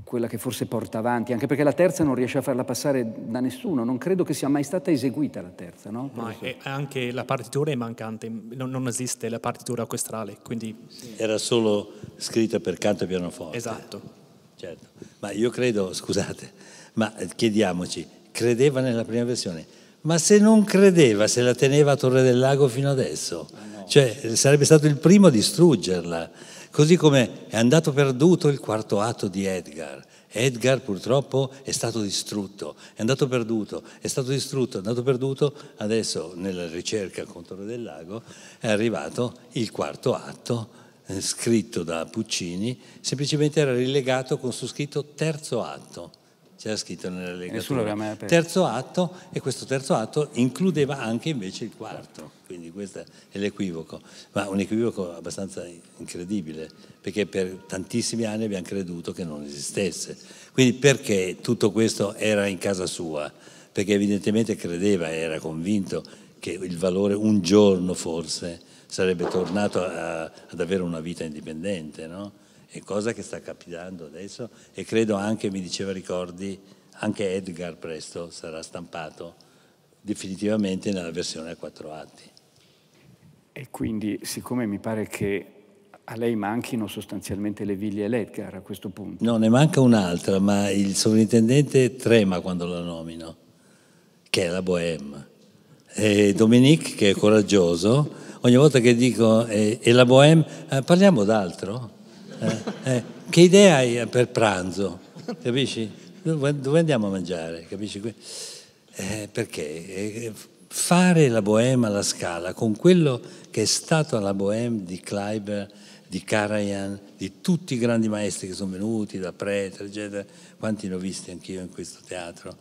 Speaker 2: quella, che forse porta avanti, anche perché la terza non riesce a farla passare da nessuno, non credo che sia mai stata eseguita la terza, no?
Speaker 4: Ma anche la partitura è mancante, non, non esiste la partitura orchestrale, quindi...
Speaker 3: Era solo scritta per canto e pianoforte. Esatto. Certo, ma io credo, scusate, ma chiediamoci, credeva nella prima versione? ma se non credeva, se la teneva a Torre del Lago fino adesso, ah, cioè sarebbe stato il primo a distruggerla, così come è andato perduto il quarto atto di Edgar. Edgar purtroppo è stato distrutto, è andato perduto, è stato distrutto, è andato perduto, adesso nella ricerca con Torre del Lago è arrivato il quarto atto eh, scritto da Puccini, semplicemente era rilegato con su scritto terzo atto c'era scritto nella legatura. Terzo atto, e questo terzo atto includeva anche invece il quarto, certo. quindi questo è l'equivoco, ma un equivoco abbastanza incredibile, perché per tantissimi anni abbiamo creduto che non esistesse. Quindi perché tutto questo era in casa sua? Perché evidentemente credeva, era convinto che il valore un giorno forse sarebbe tornato a, ad avere una vita indipendente, no? e cosa che sta capitando adesso e credo anche, mi diceva Ricordi, anche Edgar presto sarà stampato definitivamente nella versione a quattro atti. E quindi, siccome mi pare che a lei manchino sostanzialmente le
Speaker 2: viglie e l'Edgar a questo punto.
Speaker 3: No, ne manca un'altra, ma il sovrintendente trema quando la nomino, che è la Bohème. E Dominique, che è coraggioso, ogni volta che dico eh, e la Bohème, eh, parliamo d'altro? Eh, eh, che idea hai eh, per pranzo? Capisci? Dove andiamo a mangiare? Capisci? Eh, perché eh, fare la Bohème alla Scala con quello che è stato la Bohème di Kleiber, di Karajan, di tutti i grandi maestri che sono venuti, da Pretre, eccetera, quanti ne ho visti anch'io in questo teatro,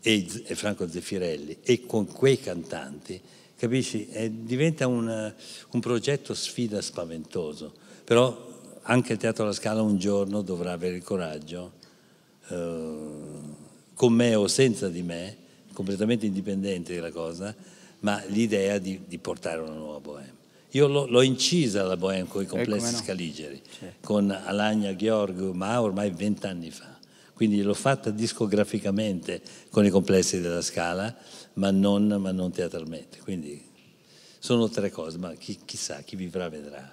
Speaker 3: e, e Franco Zeffirelli, e con quei cantanti, capisci? Eh, diventa un, un progetto sfida spaventoso, però anche il Teatro alla Scala un giorno dovrà avere il coraggio, eh, con me o senza di me, completamente indipendente della cosa, ma l'idea di, di portare una nuova Bohème. Io l'ho incisa la Bohème con i eh, complessi no. scaligeri, certo. con Alagna Gheorghe, ma ormai vent'anni fa. Quindi l'ho fatta discograficamente con i complessi della Scala, ma non, ma non teatralmente. Quindi sono tre cose, ma chi, chissà, chi vivrà vedrà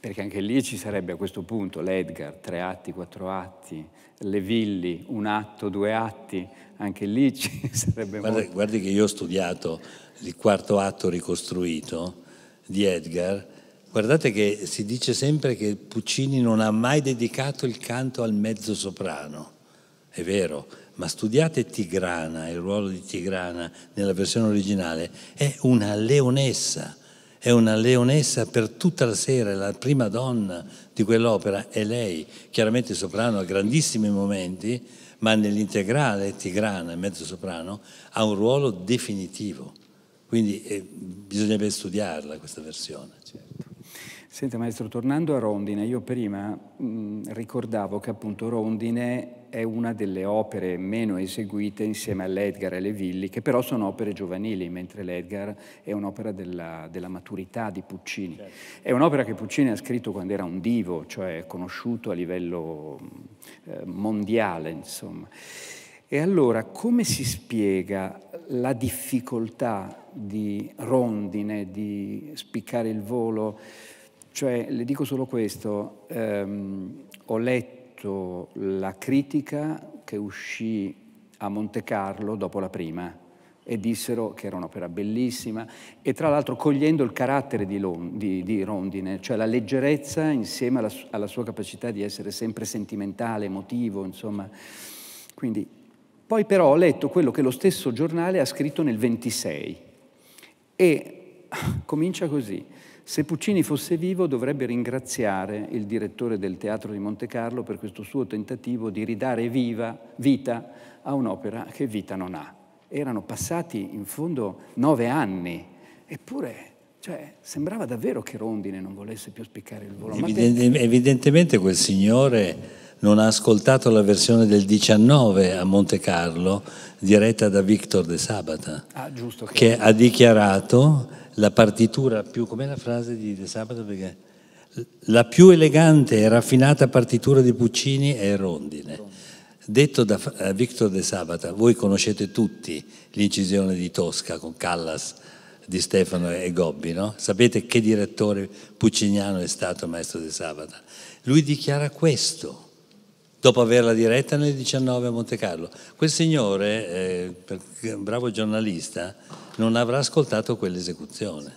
Speaker 3: perché anche lì ci sarebbe a questo punto
Speaker 2: l'Edgar, tre atti, quattro atti, le Villi, un atto, due atti,
Speaker 3: anche lì ci sarebbe guarda, molto. Guardi che io ho studiato il quarto atto ricostruito di Edgar, guardate che si dice sempre che Puccini non ha mai dedicato il canto al mezzo soprano, è vero, ma studiate Tigrana, il ruolo di Tigrana nella versione originale, è una leonessa è una leonessa per tutta la sera, la prima donna di quell'opera è lei, chiaramente soprano a grandissimi momenti, ma nell'integrale tigrana, mezzo soprano, ha un ruolo definitivo, quindi eh, bisognerebbe studiarla questa versione. Certo. Senta maestro, tornando a Rondine, io prima
Speaker 2: mh, ricordavo che appunto Rondine è una delle opere meno eseguite insieme all'Edgar e alle Villi, che però sono opere giovanili, mentre l'Edgar è un'opera della, della, maturità di Puccini. Certo. È un'opera che Puccini ha scritto quando era un divo, cioè conosciuto a livello eh, mondiale, insomma. E allora come si spiega la difficoltà di Rondine, di spiccare il volo? Cioè, le dico solo questo, ehm, ho letto la critica che uscì a Monte Carlo dopo la prima e dissero che era un'opera bellissima e tra l'altro cogliendo il carattere di, Lon, di, di Rondine, cioè la leggerezza insieme alla, alla, sua capacità di essere sempre sentimentale, emotivo, insomma. Quindi, poi però ho letto quello che lo stesso giornale ha scritto nel 26 e comincia così. Se Puccini fosse vivo dovrebbe ringraziare il direttore del Teatro di Monte Carlo per questo suo tentativo di ridare viva, vita a un'opera che vita non ha. Erano passati in fondo nove anni, eppure cioè, sembrava davvero che Rondine non volesse più spiccare il volo. Evident-
Speaker 3: evidentemente quel signore non ha ascoltato la versione del 19 a Monte Carlo diretta da Victor De Sabata, ah, giusto, che... ha dichiarato la partitura più, com'è la frase di De Sabata? Perché la più elegante e raffinata partitura di Puccini è Rondine. Detto da eh, Victor De Sabata, voi conoscete tutti l'incisione di Tosca con Callas di Stefano e Gobbi, no? Sapete che direttore pucciniano è stato Maestro De Sabata. Lui dichiara questo dopo averla diretta nel 19 a Monte Carlo. Quel signore, eh, bravo giornalista, non avrà ascoltato quell'esecuzione,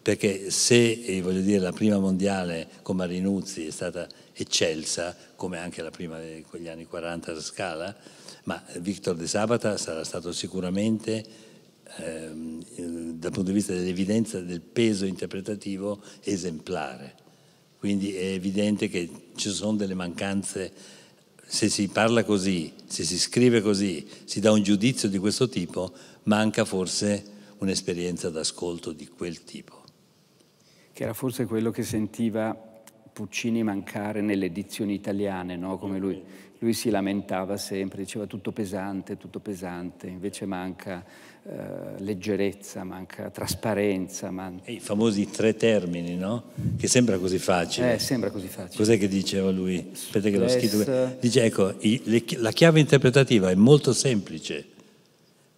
Speaker 3: perché se eh, dire, la prima mondiale con Marinuzzi è stata eccelsa, come anche la prima degli anni 40 a Scala, ma Victor De Sabata sarà stato sicuramente eh, dal punto di vista dell'evidenza del peso interpretativo esemplare. Quindi è evidente che ci sono delle mancanze se si parla così, se si scrive così, si dà un giudizio di questo tipo, manca forse un'esperienza d'ascolto di quel tipo.
Speaker 2: Che era forse quello che sentiva Puccini mancare nelle edizioni italiane, no? come lui lui si lamentava sempre, diceva tutto pesante, tutto pesante, invece manca eh, leggerezza, manca trasparenza. Man e
Speaker 3: I famosi tre termini, no? Che sembra così facile. Eh, sembra così facile. Cos'è che diceva lui? Aspetta che l'ho scritto. Dice, ecco, i, le, la chiave interpretativa è molto semplice.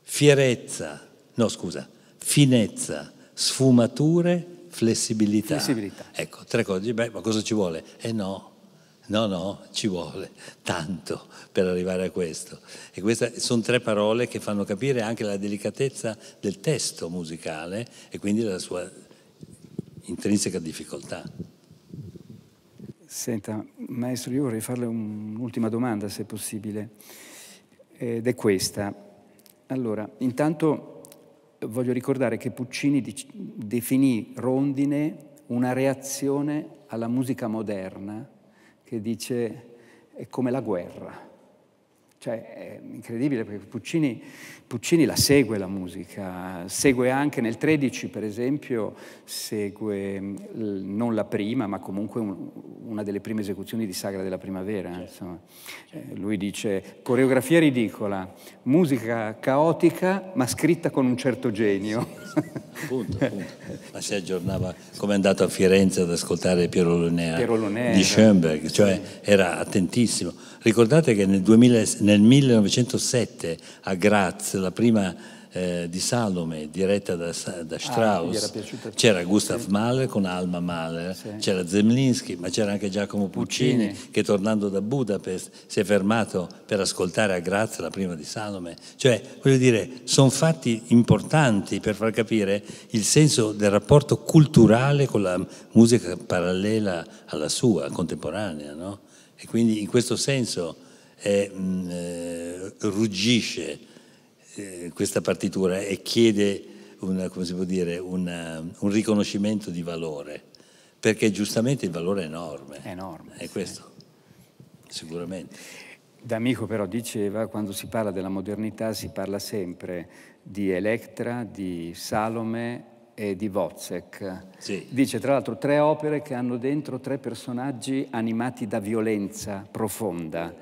Speaker 3: Fierezza, no scusa, finezza, sfumature, flessibilità. flessibilità. Ecco, tre cose. Beh, ma cosa ci vuole? Eh no No, no, ci vuole tanto per arrivare a questo. E queste sono tre parole che fanno capire anche la delicatezza del testo musicale e quindi la sua intrinseca difficoltà.
Speaker 2: Senta, maestro, io vorrei farle un'ultima domanda, se possibile, ed è questa. Allora, intanto voglio ricordare che Puccini definì rondine una reazione alla musica moderna che dice è come la guerra. Cioè, è incredibile perché Puccini, Puccini, la segue la musica, segue anche nel 13 per esempio, segue mm, non la prima ma comunque un, una delle prime esecuzioni di Sagra della Primavera. Certo. Eh, lui dice coreografia ridicola, musica
Speaker 3: caotica ma scritta con un certo genio. Sì, sì. Appunto, appunto. Ma si aggiornava come è andato a Firenze ad ascoltare Piero Lunea, Piero Lunea di Schoenberg, cioè era attentissimo. Ricordate che nel 2006, nel 1907 a Graz, la prima eh, di Salome diretta da, da ah, Strauss, ah, c'era Gustav sì. Mahler con Alma Mahler, sì. c'era Zemlinski, ma c'era anche Giacomo Puccini, Puccini, che tornando da Budapest si è fermato per ascoltare a Graz la prima di Salome. Cioè, voglio dire, sono fatti importanti per far capire il senso del rapporto culturale con la musica parallela alla sua, contemporanea, no? E quindi in questo senso e, mh, eh, ruggisce eh, questa partitura e chiede una, dire, una, un riconoscimento di valore, perché giustamente il valore è enorme. È enorme. È questo, sicuramente. D'Amico però diceva, quando si parla della modernità si
Speaker 2: parla sempre di Electra, di Salome e di Wozzeck. Sì. Dice tra l'altro tre opere che hanno dentro tre personaggi animati da violenza profonda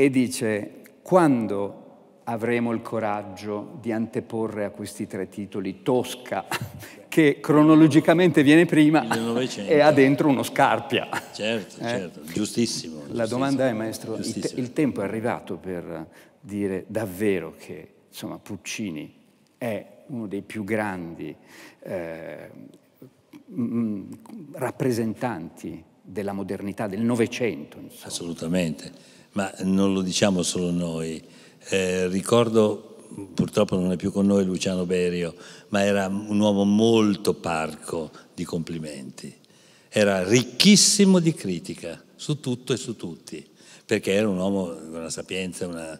Speaker 2: e dice quando avremo il coraggio di anteporre a questi tre titoli Tosca, che cronologicamente viene prima 1900. e ha dentro uno Scarpia. Certo, eh? certo, giustissimo.
Speaker 3: La giustissimo, domanda è, maestro, il, te il, tempo è arrivato
Speaker 2: per dire davvero che insomma, Puccini è uno dei più grandi eh, rappresentanti della modernità del Novecento.
Speaker 3: Assolutamente ma non lo diciamo solo noi. Eh, ricordo, purtroppo non è più con noi Luciano Berio, ma era un uomo molto parco di complimenti. Era ricchissimo di critica su tutto e su tutti, perché era un uomo con una sapienza, una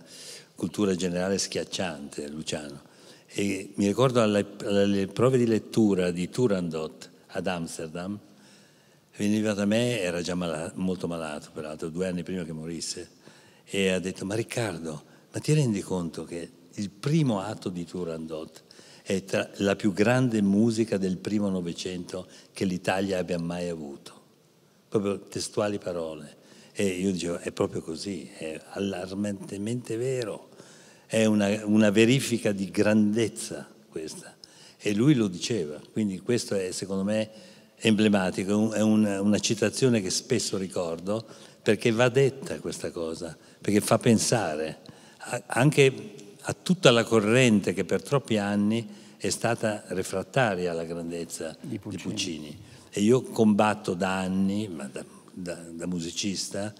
Speaker 3: cultura generale schiacciante, Luciano. E mi ricordo alle, alle prove di lettura di Turandot ad Amsterdam, veniva da me, era già malato, molto malato, peraltro, due anni prima che morisse, e ha detto, ma Riccardo, ma ti rendi conto che il primo atto di Turandot è la più grande musica del primo Novecento che l'Italia abbia mai avuto? Proprio testuali parole. E io dicevo, è proprio così, è allarmantemente vero, è una, una verifica di grandezza questa. E lui lo diceva, quindi questo è secondo me emblematico, è un, una citazione che spesso ricordo perché va detta questa cosa perché fa pensare anche a tutta la corrente che per troppi anni è stata refrattaria alla grandezza di Puccini. Di Puccini. E io combatto da anni, ma da, da, da musicista,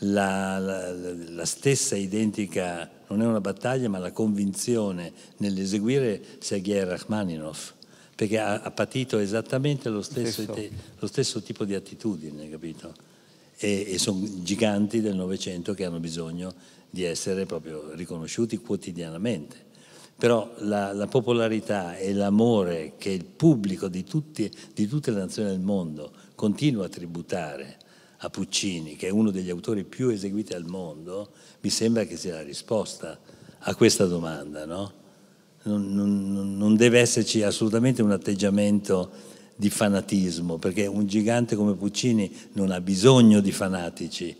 Speaker 3: la, la, la, stessa identica, non è una battaglia, ma la convinzione nell'eseguire Sergei Rachmaninoff, perché ha, ha patito esattamente lo stesso, stesso. Te, lo stesso tipo di attitudine, capito? e, e sono giganti del Novecento che hanno bisogno di essere proprio riconosciuti quotidianamente. Però la, la popolarità e l'amore che il pubblico di, tutti, di tutte le nazioni del mondo continua a tributare a Puccini, che è uno degli autori più eseguiti al mondo, mi sembra che sia la risposta a questa domanda. No? Non, non, non deve esserci assolutamente un atteggiamento di fanatismo, perché un gigante come Puccini non ha bisogno di fanatici,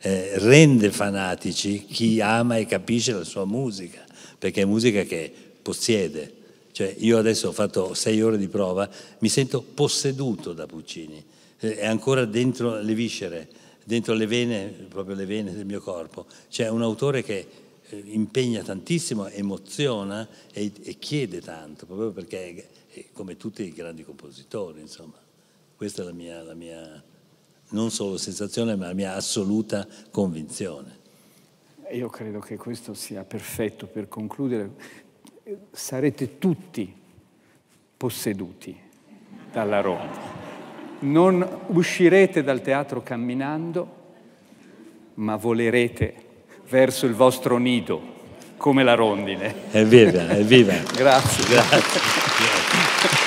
Speaker 3: eh, rende fanatici chi ama e capisce la sua musica, perché è musica che possiede. Cioè, io adesso ho fatto sei ore di prova, mi sento posseduto da Puccini, eh, è ancora dentro le viscere, dentro le vene, proprio le vene del mio corpo. C'è un autore che eh, impegna tantissimo, emoziona e, e chiede tanto, proprio perché come tutti i grandi compositori, insomma. Questa è la mia, la mia, non solo sensazione, ma la mia assoluta convinzione. Io credo che questo sia perfetto per concludere.
Speaker 2: Sarete tutti posseduti dalla Roma. Non uscirete dal teatro camminando, ma volerete verso il vostro nido come la rondine.
Speaker 3: Evviva, evviva. grazie. grazie.